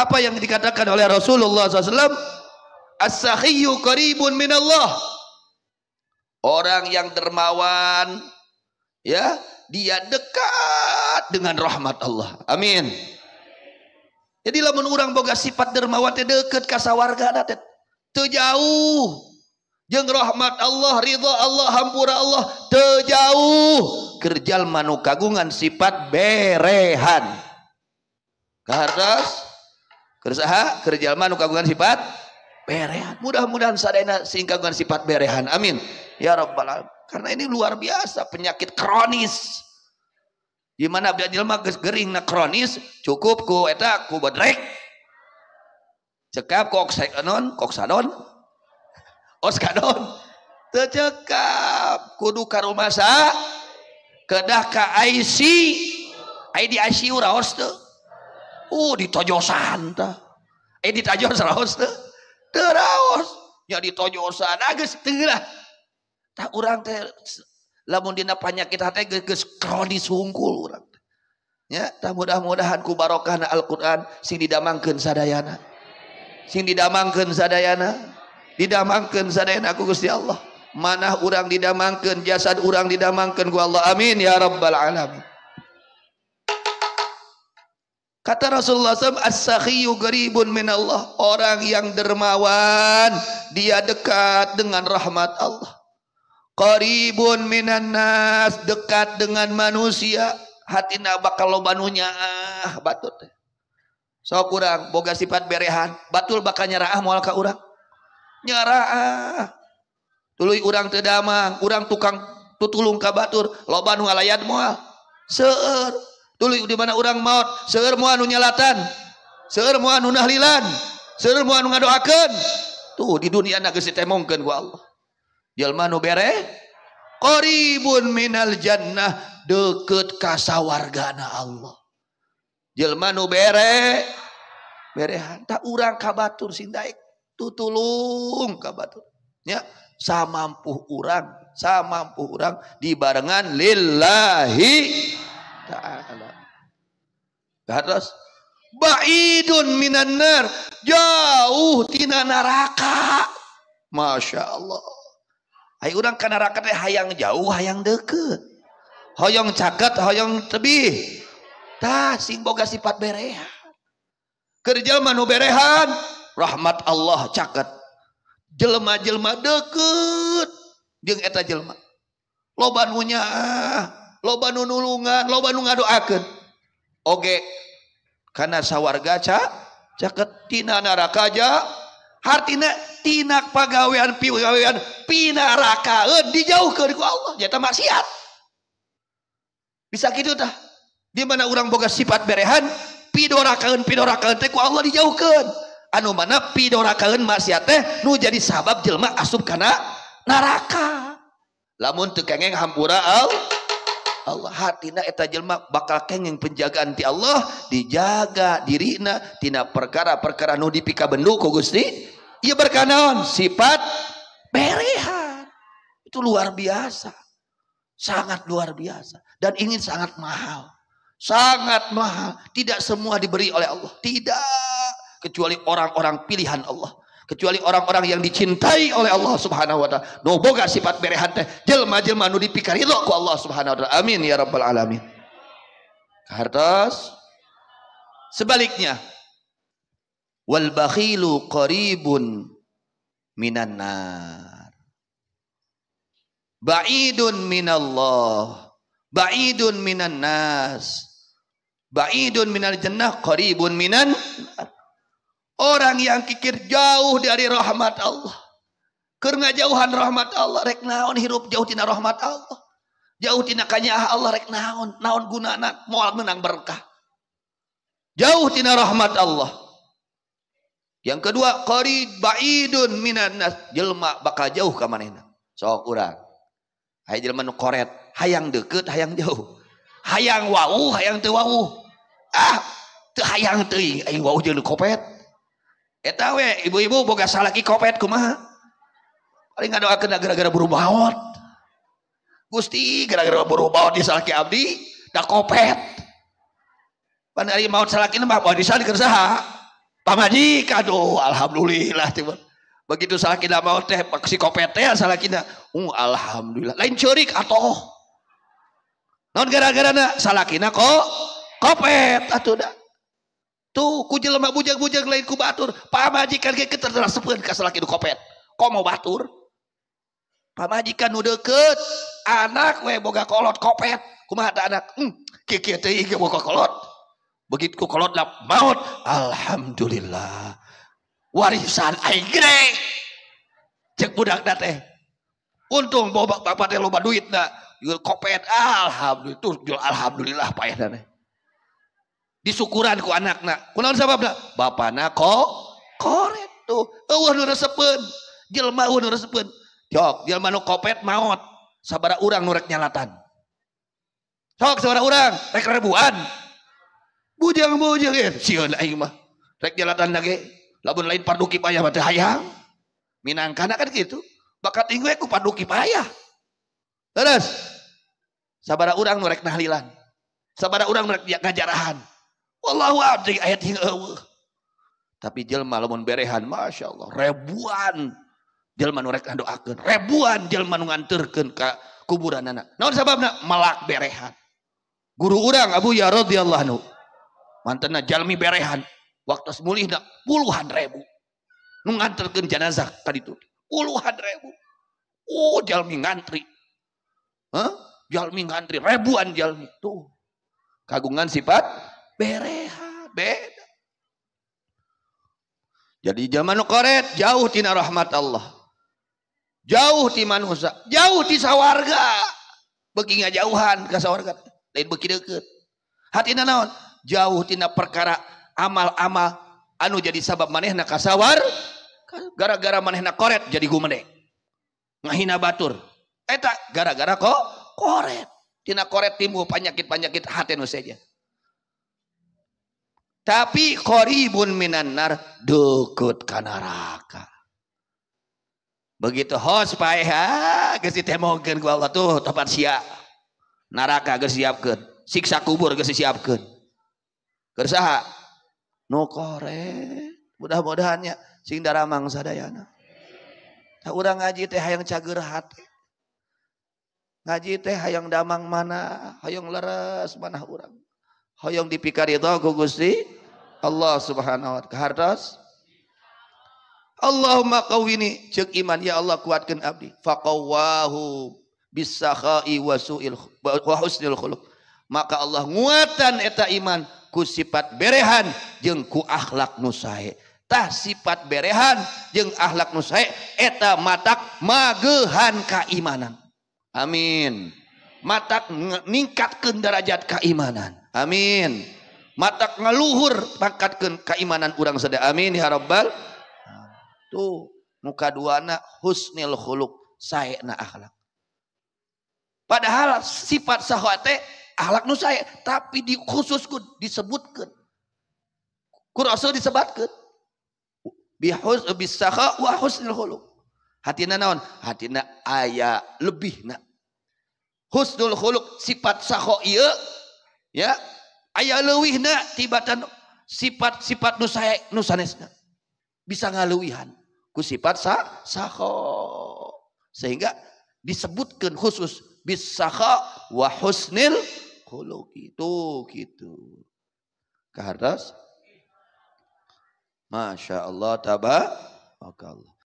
apa yang dikatakan oleh Rasulullah SAW as sahiyu qaribun minallah orang yang dermawan ya dia dekat dengan rahmat Allah amin jadi lamun orang boga sifat dermawan teh deket ka sawarga jauh jeung rahmat Allah ridha Allah hampura Allah teu jauh kerjal manu kagungan sifat berehan kahartos Kerja kerjalma nu kagungan sifat berehan mudah-mudahan sadayana sing kagungan sifat berehan amin ya rabbal alamin karena ini luar biasa penyakit kronis di mana jelma gering na kronis cukup ku eta ku bedrek cekap ku oksanon koksanon oskadon cekap kudu ka rumah sa kedah ka IC ID ICU raos teu ditojjosan terus jadijosanung tak mudah-mudahan kuba barkan Alquran sini didamangkan sadayana sini didamangkan sedayana didamangkan sedayanaku kesti Allah mana urang didamangkan jasad urang didamangkan gua Allah amin ya harambal alamin Kata Rasulullah SAW, As-sakhiyu garibun minallah. Orang yang dermawan, dia dekat dengan rahmat Allah. Qaribun minan nas, dekat dengan manusia. hati nak bakal banunya ah, batut. So kurang, boga sifat berehan. Batul bakal nyerah mual ka urang. Nyerah. Ah. Tuluy urang teu urang tukang tutulung ka batur, loba nu alayat mual, Seueur di mana orang maut sermu anunyalatan sermu anu nahlilan sermu anudoakan tuh di dunia anak ditemukan Allahlmare oribun minal Jannah deket kasawargana Allah jlma bere bere urang ka sinddaik tutulung ka samampu urang samampu urang dibarenngan lillahi taala. Terus baidun minan nar, jauh tina naraka, Masya Allah. Hai orang ke neraka teh hayang jauh, hayang deket. Hoyong caket, hoyong tebih. Tah sing boga sifat berehan. Kerja manu berehan, rahmat Allah caket. jelma jelma deket jeung eta jelma. Loba nu loulungan lo oke karena sawwar gaca caketina narak aja hart tin pegawean pi pinaka dijata maksiat bisa gitu di mana orang boga sifat berehanpiddora Allah dijakan anu manadora kal maksiat teh Nu jadi sahabat Jelma asub karena naraka namun untukg hampur Allah hatina eta jelma bakal kenging penjagaan ti Allah dijaga dirina tina perkara-perkara nu dipika bendu ku Gusti ieu berkanaon sifat pilihan itu luar biasa sangat luar biasa dan ingin sangat mahal sangat mahal tidak semua diberi oleh Allah tidak kecuali orang-orang pilihan Allah kecuali orang-orang yang dicintai oleh Allah Subhanahu wa taala. Nu boga sifat berehan teh jelma-jelma nu dipikarido ku Allah Subhanahu wa taala. Amin ya rabbal alamin. Hartos sebaliknya wal bakhilu qaribun minan nar. Ba'idun minallah, ba'idun minan nas. Ba'idun minal jannah qaribun minan nar. Orang yang kikir jauh dari rahmat Allah. Karena jauhan rahmat Allah rek naon hirup jauh tina rahmat Allah. Jauh tina kanyah Allah rek naon, naon gunana Mual menang berkah. Jauh tina rahmat Allah. Yang kedua, Qarid baidun minan nas, jelma bakal jauh ke mana. Sok urang. Hayang koret, hayang deket, hayang jauh. Hayang wau, hayang tewawuh. Ah, tehayang hayang Ayu wawuh wau jeung kopet. Eta eh, we ya, ibu-ibu boga salah salaki kopet kumaha. Paling kena gara-gara buru maut, Gusti gara-gara buru maut di salaki abdi dah kopet. Pan ari salah salaki mah mau di salaki kersaha. kado, alhamdulillah tiba. Begitu salah da maut teh paksi kopet teh salah na. Uh alhamdulillah. Lain ceurik atau non gara gara salah ki kok kopet atuh dah. Tuh, ku jelema bujang-bujang lain ku batur. Majikan ge keur teraseupeun ka salaki nu kopet. Komo batur. majikan nu deukeut, anak we boga kolot kopet. Kumaha teh anak? Hmm, kieu teh ieu boga kolot. Begitu ku kolot lap maut, alhamdulillah. Warisan aing gede. Cek budak na teh. Untung bapak bapaknya teh loba duitna. jual Kopet alhamdulillah, tuh alhamdulillah payah dana disukuran ku anak nak nak bapak nak, ko koret tuh eueuh nu resepeun jelema eueuh nu resepeun cok jelema nu kopet maut sabara urang nurek nyalatan cok sabara urang rek rebuan bujang bujang eh siun aing mah rek nyalatan lagi labun lain paduki payah mah teh hayang minangkana kan gitu bakat ingwe ku paduki payah terus sabara urang nurek nahlilan sabara urang nurek ngajarahan Wallahu abdi ayat hingga eh, eh. Tapi jelma lamun berehan, Masya Allah. Ribuan jelma nurek doakan. Ribuan jelma nganterkan ke kuburan anak. Namun sababna malak berehan. Guru orang Abu Ya radhiyallahu anhu. Mantana jalmi berehan. Waktu nak puluhan ribu. Nu nganterkan jenazah tadi itu. Puluhan ribu. Oh jalmi ngantri. Hah? Jalmi ngantri. Ribuan jalmi. Tuh. Kagungan sifat bereha, beda. Jadi zaman koret jauh tina rahmat Allah. Jauh ti manusia, jauh ti sawarga. Beki jauhan ke sawarga, lain beki deket. Hati naon? Jauh tina perkara amal-amal anu jadi sabab maneh ka sawar gara-gara nak koret jadi gumene. Ngahina batur. Eta gara-gara kok koret. Tina koret timbul penyakit-penyakit hati nu saja tapi koribun minan nar dukut kanaraka. begitu host pae ha geus ditemokeun ku Allah tuh tempat sia neraka geus siapkeun siksa kubur geus siapkeun. keur saha nu mudah-mudahannya sing daramang sadayana tak urang ngaji teh hayang cager hati ngaji teh hayang damang mana hayang leres mana urang hoyong dipikari toh Gusti Allah Subhanahu wa taala. Hartos Allahumma kawini cek iman ya Allah kuatkan abdi faqawahu bisakhai wa suil wa husnil khuluk maka Allah nguatan eta iman ku sifat berehan jeng ku akhlak nusai tah sifat berehan jeng akhlak nusai eta matak magehan kaimanan amin matak ningkatkeun derajat keimanan amin Matak ngeluhur pangkatkan keimanan orang sedaya amin ya rabbal tuh muka dua anak husnil khuluk saya na akhlak padahal sifat sahwate akhlak nu saya tapi di khususku disebutkan ku rasul disebatkan bihus bisakha wa husnil khuluk hatina naon hatina ayah lebih na husnul khuluk sifat sakho iya Ya, ayah aya leuwihna tibatan sifat-sifat nu sae nu Bisa ngaluihan. ku sifat sa saho. Sehingga disebutkan khusus bisa wa husnil khuluqi. itu gitu. Ke atas. Masya Allah tabah Allah